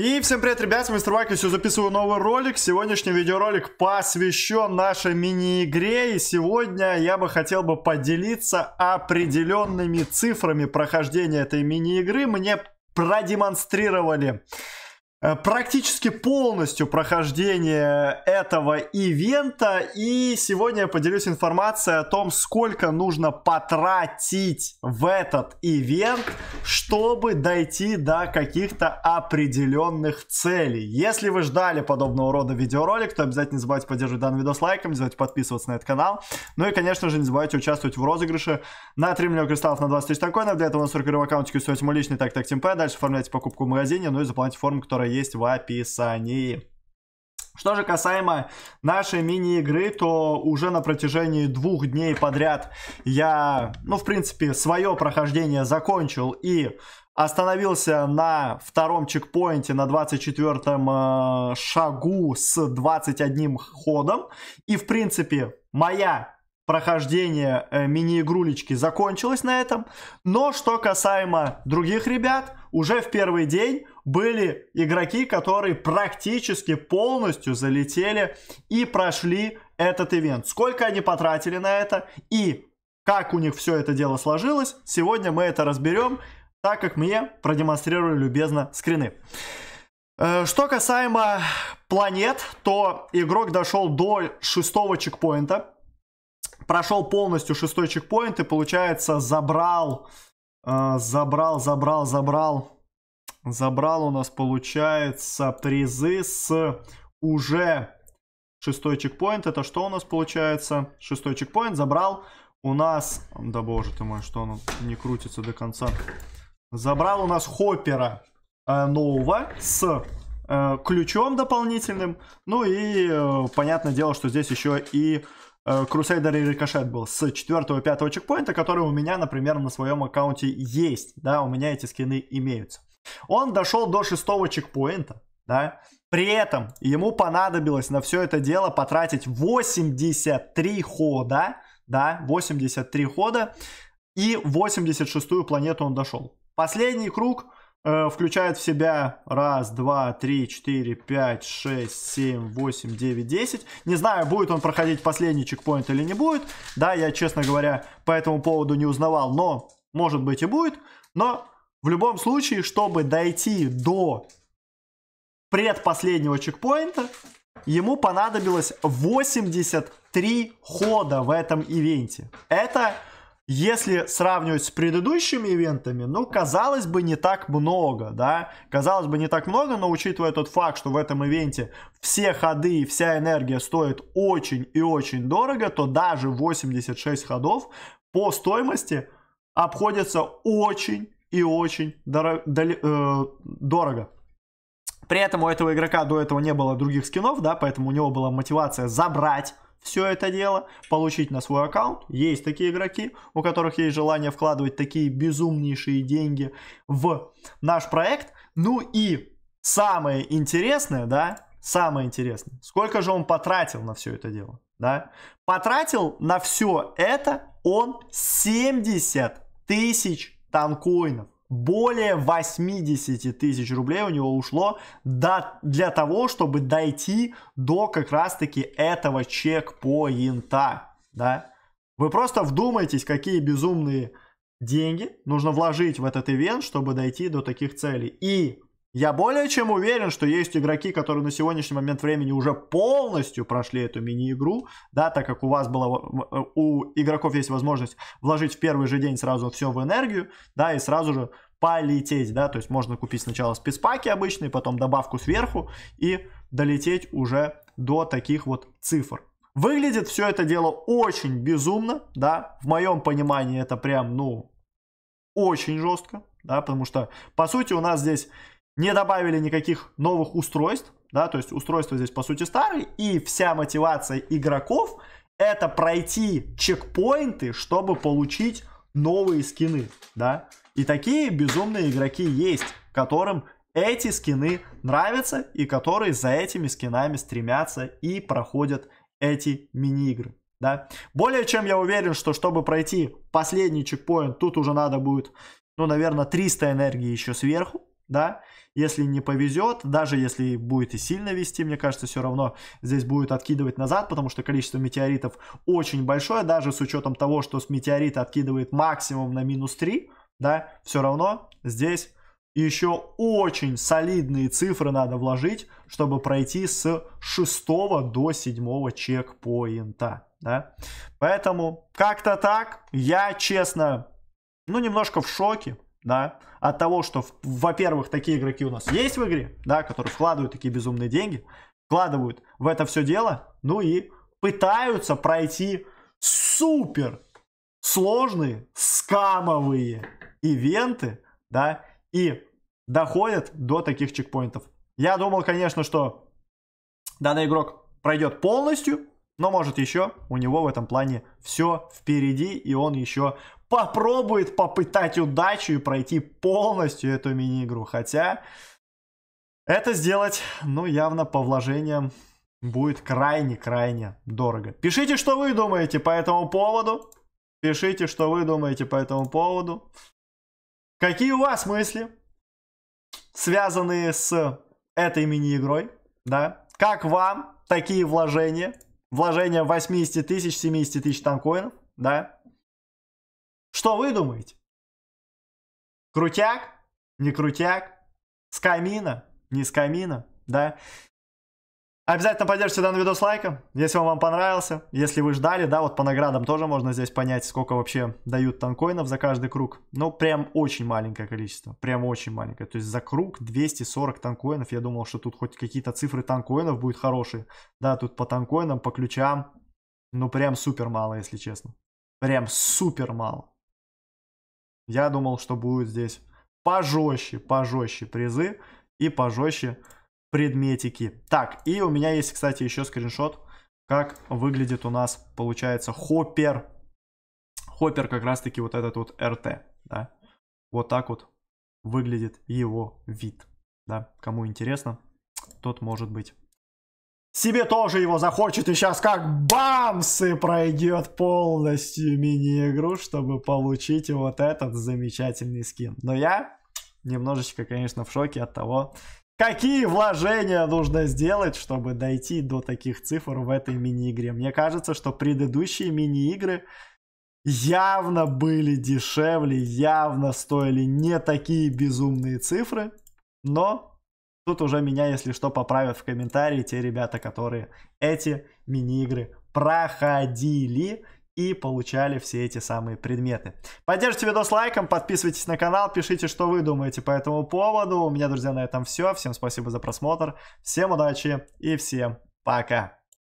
И всем привет, ребят, с Мистер Вайк, все записываю новый ролик. Сегодняшний видеоролик посвящен нашей мини-игре. И сегодня я бы хотел бы поделиться определенными цифрами прохождения этой мини-игры. Мне продемонстрировали Э, практически полностью прохождение этого ивента. И сегодня я поделюсь информацией о том, сколько нужно потратить в этот ивент, чтобы дойти до каких-то определенных целей. Если вы ждали подобного рода видеоролик, то обязательно не забывайте поддерживать данный видос лайком, не забывайте подписываться на этот канал. Ну и, конечно же, не забывайте участвовать в розыгрыше на 3 миллиона кристаллов на 20 тысяч токенов Для этого у нас в аккаунте стоит мой личный так так темпе. Дальше оформляйте покупку в магазине, ну и заполняйте форму, которая есть в описании. Что же касаемо нашей мини-игры, то уже на протяжении двух дней подряд я, ну, в принципе, свое прохождение закончил и остановился на втором чекпоинте на 24-м э, шагу с 21 ходом. И, в принципе, моя прохождение э, мини-игрулечки закончилось на этом. Но что касаемо других ребят, уже в первый день были игроки, которые практически полностью залетели и прошли этот ивент. Сколько они потратили на это и как у них все это дело сложилось, сегодня мы это разберем, так как мне продемонстрировали любезно скрины. Э, что касаемо планет, то игрок дошел до шестого чекпоинта, прошел полностью шестой чекпоинт и, получается, забрал, э, забрал, забрал, забрал Забрал у нас, получается, призы с уже шестой чекпоинт. Это что у нас получается? Шестой чекпоинт забрал у нас... Да боже ты мой, что он не крутится до конца. Забрал у нас Хоппера э, нового с э, ключом дополнительным. Ну и э, понятное дело, что здесь еще и Крусейдер э, и Рикошет был с 4-5 чекпоинта, который у меня, например, на своем аккаунте есть. Да, у меня эти скины имеются. Он дошел до шестого чекпоинта, да, при этом ему понадобилось на все это дело потратить 83 хода, да, 83 хода, и 86-ю планету он дошел. Последний круг э, включает в себя 1, 2, 3, 4, 5, 6, 7, 8, 9, 10. Не знаю, будет он проходить последний чекпоинт или не будет. Да, я, честно говоря, по этому поводу не узнавал, но может быть и будет. Но в любом случае, чтобы дойти до предпоследнего чекпоинта, ему понадобилось 83 хода в этом ивенте. Это, если сравнивать с предыдущими ивентами, ну, казалось бы, не так много, да? Казалось бы, не так много, но учитывая тот факт, что в этом ивенте все ходы и вся энергия стоят очень и очень дорого, то даже 86 ходов по стоимости обходятся очень и очень дорого, э, дорого. При этом у этого игрока до этого не было других скинов, да, поэтому у него была мотивация забрать все это дело, получить на свой аккаунт. Есть такие игроки, у которых есть желание вкладывать такие безумнейшие деньги в наш проект. Ну и самое интересное, да, самое интересное, сколько же он потратил на все это дело, да? Потратил на все это он 70 тысяч танкоинов. Более 80 тысяч рублей у него ушло до, для того, чтобы дойти до как раз-таки этого чекпоинта. Да? Вы просто вдумайтесь, какие безумные деньги нужно вложить в этот ивент, чтобы дойти до таких целей. И я более чем уверен, что есть игроки, которые на сегодняшний момент времени уже полностью прошли эту мини-игру, да, так как у вас было, у игроков есть возможность вложить в первый же день сразу все в энергию, да, и сразу же полететь, да, то есть можно купить сначала спецпаки обычные, потом добавку сверху и долететь уже до таких вот цифр. Выглядит все это дело очень безумно, да, в моем понимании это прям, ну, очень жестко, да, потому что, по сути, у нас здесь не добавили никаких новых устройств, да, то есть устройства здесь по сути старые, и вся мотивация игроков это пройти чекпоинты, чтобы получить новые скины, да. И такие безумные игроки есть, которым эти скины нравятся и которые за этими скинами стремятся и проходят эти мини-игры. Да? Более чем я уверен, что чтобы пройти последний чекпоинт, тут уже надо будет, ну, наверное, 300 энергии еще сверху да, если не повезет, даже если будет и сильно вести, мне кажется, все равно здесь будет откидывать назад, потому что количество метеоритов очень большое, даже с учетом того, что с метеорита откидывает максимум на минус 3, да, все равно здесь еще очень солидные цифры надо вложить, чтобы пройти с 6 до 7 чекпоинта, да. Поэтому как-то так, я честно, ну, немножко в шоке, да, от того, что, во-первых, такие игроки у нас есть в игре, да, которые вкладывают такие безумные деньги, вкладывают в это все дело, ну и пытаются пройти супер сложные скамовые ивенты, да, и доходят до таких чекпоинтов. Я думал, конечно, что данный игрок пройдет полностью, но может еще у него в этом плане все впереди, и он еще попробует попытать удачу и пройти полностью эту мини-игру. Хотя это сделать, ну, явно по вложениям будет крайне-крайне дорого. Пишите, что вы думаете по этому поводу. Пишите, что вы думаете по этому поводу. Какие у вас мысли, связанные с этой мини-игрой? Да? Как вам такие вложения? Вложения 80 тысяч, 70 тысяч танкоинов? Да? Что вы думаете? Крутяк? Не крутяк? С камина? Не с камина? Да? Обязательно поддержите данный видос лайком, если он вам понравился, если вы ждали, да, вот по наградам тоже можно здесь понять, сколько вообще дают танкоинов за каждый круг. Но ну, прям очень маленькое количество, прям очень маленькое. То есть за круг 240 танкоинов, я думал, что тут хоть какие-то цифры танкоинов будут хорошие. Да, тут по танкоинам, по ключам, ну прям супер мало, если честно. Прям супер мало. Я думал, что будет здесь пожестче, пожестче призы и пожестче предметики. Так, и у меня есть, кстати, еще скриншот, как выглядит у нас, получается, хоппер. Хоппер как раз-таки вот этот вот РТ, да. Вот так вот выглядит его вид, да. Кому интересно, тот может быть себе тоже его захочет, и сейчас как бамсы пройдет полностью мини-игру, чтобы получить вот этот замечательный скин. Но я немножечко, конечно, в шоке от того, какие вложения нужно сделать, чтобы дойти до таких цифр в этой мини-игре. Мне кажется, что предыдущие мини-игры явно были дешевле, явно стоили не такие безумные цифры, но Тут уже меня, если что, поправят в комментарии те ребята, которые эти мини-игры проходили и получали все эти самые предметы. Поддержите видос лайком, подписывайтесь на канал, пишите, что вы думаете по этому поводу. У меня, друзья, на этом все. Всем спасибо за просмотр, всем удачи и всем пока.